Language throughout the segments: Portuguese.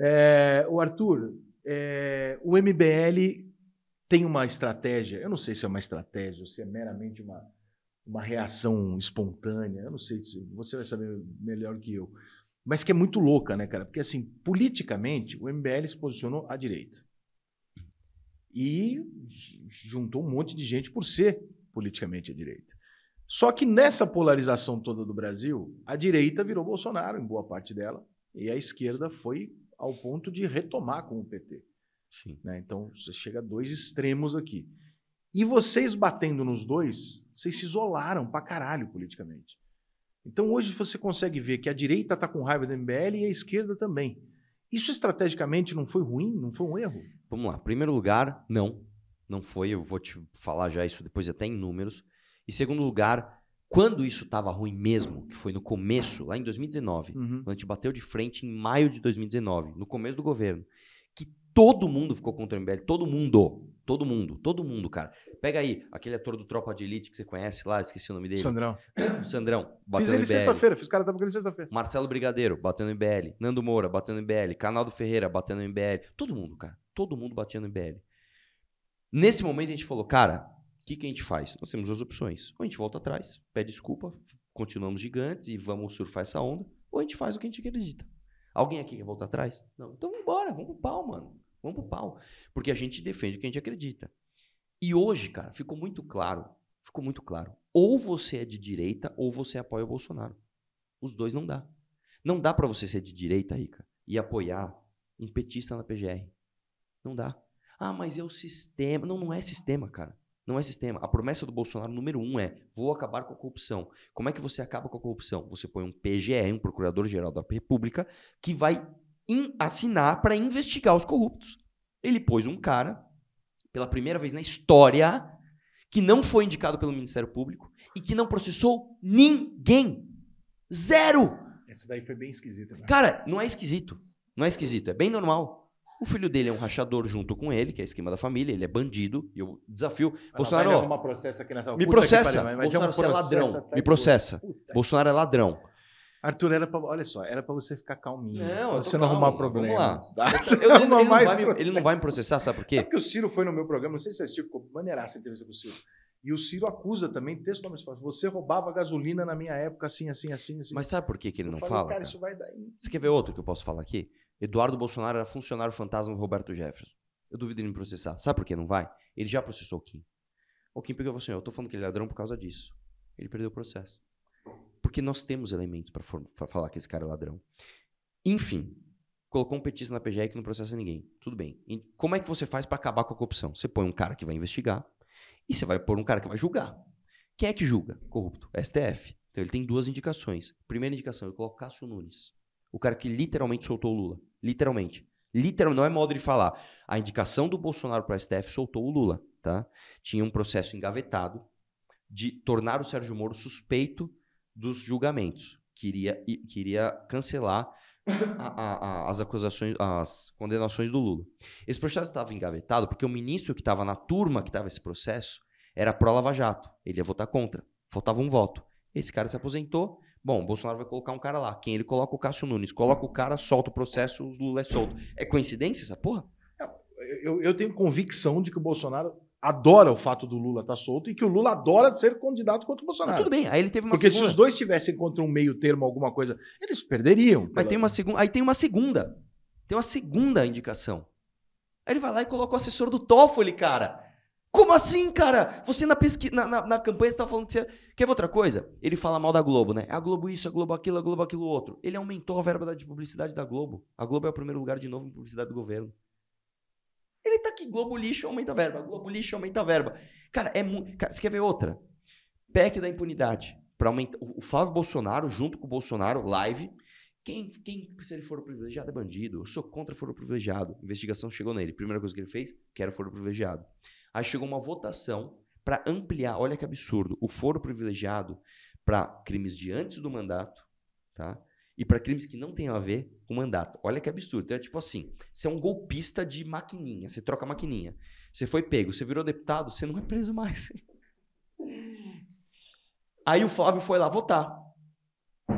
É, o Arthur, é, o MBL tem uma estratégia, eu não sei se é uma estratégia ou se é meramente uma, uma reação espontânea, eu não sei se você vai saber melhor que eu, mas que é muito louca, né, cara? Porque, assim, politicamente, o MBL se posicionou à direita e juntou um monte de gente por ser politicamente à direita. Só que nessa polarização toda do Brasil, a direita virou Bolsonaro, em boa parte dela, e a esquerda foi ao ponto de retomar com o PT. Né? Então, você chega a dois extremos aqui. E vocês batendo nos dois, vocês se isolaram pra caralho politicamente. Então, hoje você consegue ver que a direita está com raiva da MBL e a esquerda também. Isso estrategicamente não foi ruim? Não foi um erro? Vamos lá. Primeiro lugar, não. Não foi. Eu vou te falar já isso depois, até em números. E segundo lugar, quando isso estava ruim mesmo, que foi no começo, lá em 2019, uhum. quando a gente bateu de frente em maio de 2019, no começo do governo, que todo mundo ficou contra o MBL, todo mundo, todo mundo, todo mundo, cara. Pega aí, aquele ator do Tropa de Elite que você conhece lá, esqueci o nome dele. Sandrão. O Sandrão, bateu Fiz ele sexta-feira, fiz cara também com ele sexta-feira. Marcelo Brigadeiro, batendo MBL. Nando Moura, batendo MBL. Canaldo Ferreira, batendo MBL. Todo mundo, cara. Todo mundo batendo MBL. Nesse momento a gente falou, cara, que, que a gente faz? Nós temos duas opções. Ou a gente volta atrás, pede desculpa, continuamos gigantes e vamos surfar essa onda, ou a gente faz o que a gente acredita. Alguém aqui quer voltar atrás? Não. Então vamos embora, vamos pro pau, mano. Vamos pro pau. Porque a gente defende o que a gente acredita. E hoje, cara, ficou muito claro. Ficou muito claro. Ou você é de direita ou você apoia o Bolsonaro. Os dois não dá. Não dá para você ser de direita, Rica, e apoiar um petista na PGR. Não dá. Ah, mas é o sistema. Não, não é sistema, cara. Não é sistema. A promessa do Bolsonaro número um é: vou acabar com a corrupção. Como é que você acaba com a corrupção? Você põe um PGR, um Procurador-Geral da República, que vai assinar para investigar os corruptos. Ele pôs um cara, pela primeira vez na história, que não foi indicado pelo Ministério Público e que não processou ninguém. Zero! Essa daí foi bem esquisita. Né? Cara, não é esquisito. Não é esquisito, é bem normal. O filho dele é um rachador junto com ele, que é esquema da família, ele é bandido, e eu desafio. Mas ah, Bolsonaro. Vai me processa aqui nessa... Me processa. Pariu, Bolsonaro, você é ladrão. Me processa. Puta. Bolsonaro é ladrão. Arthur, era pra, olha só, era para você ficar calminho. Não, pra você não arrumar problema. Vamos lá. Eu, ele, não vai, ele, não vai, me processar, sabe por quê? Sabe que o Ciro foi no meu programa, não sei se você assistiu, ficou maneiraça a entrevista com o Ciro. E o Ciro acusa também, textualmente, fala, você roubava gasolina na minha época, assim, assim, assim. assim. Mas sabe por que, que ele eu não falei, fala? Cara, cara, isso vai dar... Você quer ver outro que eu posso falar aqui? Eduardo Bolsonaro era funcionário fantasma do Roberto Jefferson. Eu duvido ele me processar. Sabe por que não vai? Ele já processou o Kim. O Kim pegou e falou assim: eu tô falando que ele é ladrão por causa disso. Ele perdeu o processo. Porque nós temos elementos para falar que esse cara é ladrão. Enfim, colocou um petista na PGR que não processa ninguém. Tudo bem. E como é que você faz para acabar com a corrupção? Você põe um cara que vai investigar e você vai pôr um cara que vai julgar. Quem é que julga? Corrupto. É STF. Então ele tem duas indicações. Primeira indicação, eu coloco Cássio Nunes. O cara que literalmente soltou o Lula. Literalmente. Literal, não é modo de falar. A indicação do Bolsonaro para o STF soltou o Lula, tá? Tinha um processo engavetado de tornar o Sérgio Moro suspeito dos julgamentos. Queria, queria cancelar a, a, a, as acusações, as condenações do Lula. Esse processo estava engavetado porque o ministro que estava na turma que estava esse processo era pró-Lava Jato. Ele ia votar contra. Faltava um voto. Esse cara se aposentou, Bom, Bolsonaro vai colocar um cara lá. Quem ele coloca? O Cássio Nunes. Coloca o cara, solta o processo, o Lula é solto. É coincidência essa porra? É, eu, eu tenho convicção de que o Bolsonaro adora o fato do Lula estar tá solto e que o Lula adora ser candidato contra o Bolsonaro. Mas tudo bem, aí ele teve uma Porque segunda. se os dois tivessem contra um meio termo alguma coisa, eles perderiam. Mas tem uma segunda, aí tem uma segunda. Tem uma segunda indicação. Aí ele vai lá e coloca o assessor do Toffoli, cara. Como assim, cara? Você na, na, na, na campanha estava tá falando que você. Quer ver outra coisa? Ele fala mal da Globo, né? A Globo isso, a Globo aquilo, a Globo aquilo outro. Ele aumentou a verba de publicidade da Globo. A Globo é o primeiro lugar de novo em publicidade do governo. Ele tá aqui, Globo lixo aumenta a verba, Globo lixo aumenta a verba. Cara, é muito. Você quer ver outra? PEC da impunidade. Para aumentar. O Flávio Bolsonaro, junto com o Bolsonaro, live. Quem, quem, se ele for privilegiado, é bandido. Eu sou contra foro privilegiado. A investigação chegou nele. Primeira coisa que ele fez, quero foro privilegiado. Aí chegou uma votação para ampliar, olha que absurdo, o foro privilegiado para crimes de antes do mandato, tá? E para crimes que não têm a ver com mandato. Olha que absurdo. Então é tipo assim: você é um golpista de maquininha, você troca maquininha. Você foi pego, você virou deputado, você não é preso mais. Aí o Flávio foi lá votar.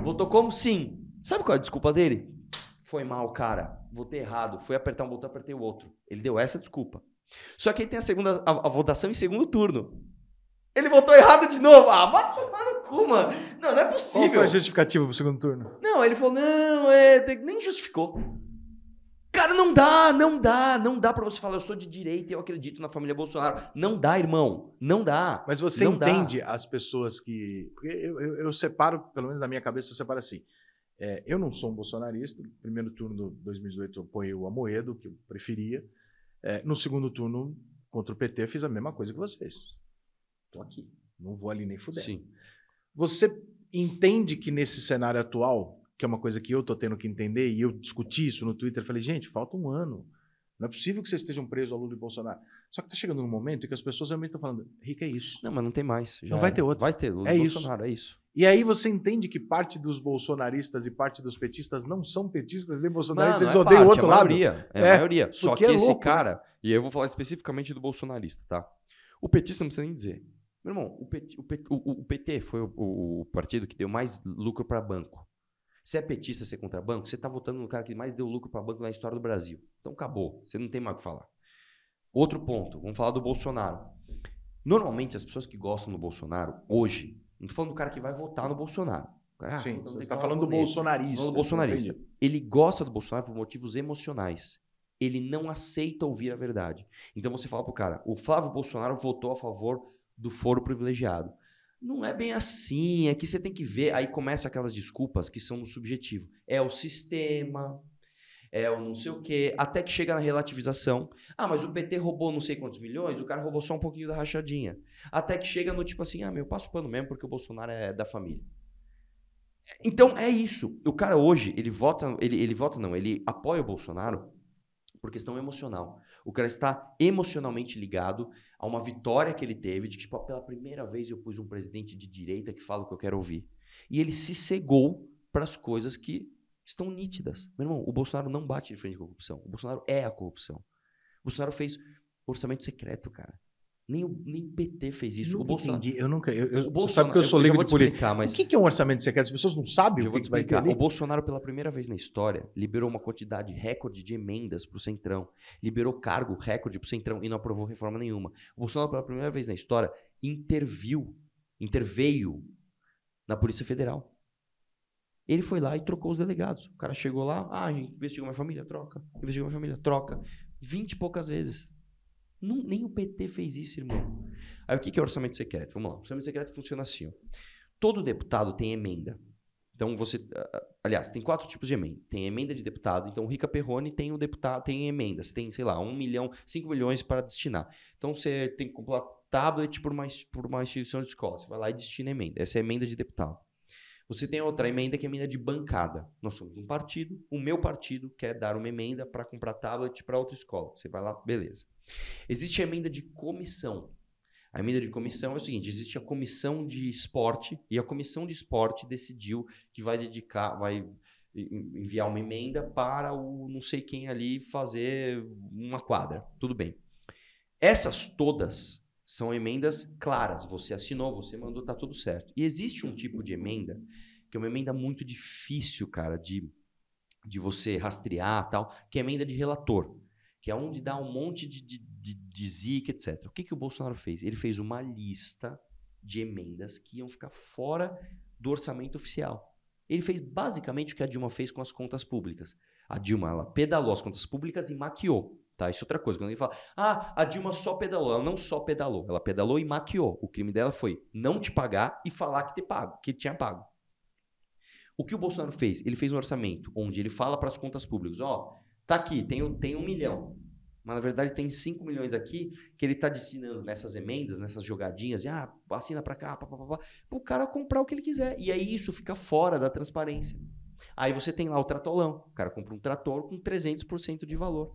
Votou como? Sim. Sabe qual é a desculpa dele? Foi mal, cara. Votei errado. Foi apertar um botão, apertei o outro. Ele deu essa desculpa. Só que aí tem a segunda a, a votação em segundo turno. Ele votou errado de novo. Ah, vai tomar no cu, mano. Não, não é possível. Qual foi a justificativa pro segundo turno? Não, ele falou, não, é, nem justificou. Cara, não dá, não dá, não dá para você falar, eu sou de direita e eu acredito na família Bolsonaro. Não dá, irmão, não dá. Mas você não entende dá. as pessoas que. Porque eu, eu, eu, separo, pelo menos na minha cabeça, eu separo assim. É, eu não sou um bolsonarista, primeiro turno de 2018 eu apoiei o Amoedo, que eu preferia. É, no segundo turno contra o PT, eu fiz a mesma coisa que vocês. Estou aqui. Não vou ali nem fuder. Sim. Você entende que nesse cenário atual, que é uma coisa que eu estou tendo que entender, e eu discuti isso no Twitter, falei, gente, falta um ano. Não é possível que vocês estejam presos ao Lula e Bolsonaro. Só que está chegando um momento em que as pessoas realmente estão falando, Rico é isso. Não, mas não tem mais. Já não vai ter outro. Vai ter Lula é e Bolsonaro, é isso. E aí você entende que parte dos bolsonaristas e parte dos petistas não são petistas nem bolsonaristas, não, eles é odeiam parte, o outro é a maioria, lado. É, é a é, maioria. Só é que é esse cara, e eu vou falar especificamente do bolsonarista, tá? O petista não precisa nem dizer. Meu irmão, o, PT, o, PT, o, o PT foi o partido que deu mais lucro para banco. Se é petista ser contra banco, você está é votando no cara que mais deu lucro para banco na história do Brasil. Então acabou, você não tem mais o que falar. Outro ponto, vamos falar do Bolsonaro. Normalmente as pessoas que gostam do Bolsonaro hoje, não estou falando do cara que vai votar no Bolsonaro. Ah, Sim, você está falando do bolsonarista. do bolsonarista. Ele gosta do Bolsonaro por motivos emocionais. Ele não aceita ouvir a verdade. Então você fala pro cara, o Flávio Bolsonaro votou a favor do foro privilegiado. Não é bem assim, é que você tem que ver. Aí começa aquelas desculpas que são no subjetivo. É o sistema, é o não sei o quê, até que chega na relativização. Ah, mas o PT roubou não sei quantos milhões, o cara roubou só um pouquinho da rachadinha. Até que chega no tipo assim, ah, meu, eu passo pano mesmo porque o Bolsonaro é da família. Então é isso. O cara hoje, ele vota, ele, ele vota não, ele apoia o Bolsonaro por questão emocional. O cara está emocionalmente ligado a uma vitória que ele teve, de tipo, pela primeira vez eu pus um presidente de direita que fala o que eu quero ouvir. E ele se cegou para as coisas que estão nítidas. Meu irmão, o Bolsonaro não bate de frente com a corrupção. O Bolsonaro é a corrupção. O Bolsonaro fez orçamento secreto, cara. Nem o, nem o PT fez isso. Nunca o Bolsonaro... entendi. Eu nunca. Eu, eu, sabe que eu sou eu, leigo de política. Mas... O que é um orçamento secreto? As pessoas não sabem eu o que, que vai ter. O Bolsonaro, pela primeira vez na história, liberou uma quantidade recorde de emendas para o Centrão. Liberou cargo recorde para o Centrão e não aprovou reforma nenhuma. O Bolsonaro, pela primeira vez na história, interviu, interveio na Polícia Federal. Ele foi lá e trocou os delegados. O cara chegou lá, ah, investigou minha família, troca. Investigou minha família, troca. Vinte e poucas vezes. Não, nem o PT fez isso, irmão. Aí o que, é orçamento secreto? Vamos lá. Orçamento secreto funciona assim. Ó. Todo deputado tem emenda. Então você, ah, ah, aliás, tem quatro tipos de emenda. Tem emenda de deputado. Então o Rica Perrone tem o deputado, tem emendas, tem sei lá um milhão, cinco milhões para destinar. Então você tem que comprar tablet por uma, por uma instituição de escola. Você vai lá e destina emenda. Essa é a emenda de deputado. Você tem outra emenda que é a emenda de bancada. Nós somos um partido, o meu partido quer dar uma emenda para comprar tablet para outra escola. Você vai lá, beleza. Existe a emenda de comissão. A emenda de comissão é o seguinte: existe a comissão de esporte e a comissão de esporte decidiu que vai dedicar, vai enviar uma emenda para o não sei quem ali fazer uma quadra. Tudo bem. Essas todas são emendas claras. Você assinou, você mandou, tá tudo certo. E existe um tipo de emenda que é uma emenda muito difícil, cara, de, de você rastrear tal, que é a emenda de relator, que é onde dá um monte de, de, de, de zica, etc. O que, que o Bolsonaro fez? Ele fez uma lista de emendas que iam ficar fora do orçamento oficial. Ele fez basicamente o que a Dilma fez com as contas públicas. A Dilma, ela pedalou as contas públicas e maquiou. Tá, isso é outra coisa. Quando ele fala, ah, a Dilma só pedalou. Ela não só pedalou, ela pedalou e maquiou. O crime dela foi não te pagar e falar que te pago, que tinha pago. O que o Bolsonaro fez? Ele fez um orçamento onde ele fala para as contas públicas, ó, oh, tá aqui, tem, tem um milhão. Mas, na verdade, tem 5 milhões aqui que ele está destinando nessas emendas, nessas jogadinhas, de, ah, assina para cá, para o cara comprar o que ele quiser. E aí isso fica fora da transparência. Aí você tem lá o tratolão. O cara compra um trator com 300% de valor.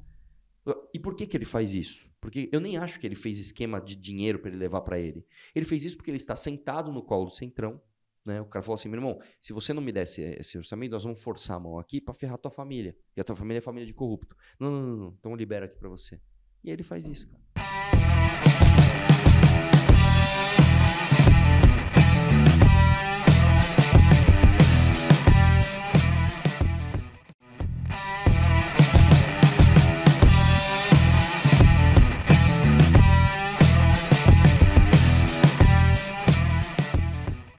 E por que, que ele faz isso? Porque eu nem acho que ele fez esquema de dinheiro para ele levar para ele. Ele fez isso porque ele está sentado no colo do Centrão. Né? O cara falou assim: meu irmão, se você não me der esse, esse orçamento, nós vamos forçar a mão aqui para ferrar tua família. E a tua família é família de corrupto. Não, não, não, não. Então libera aqui para você. E aí ele faz isso, cara.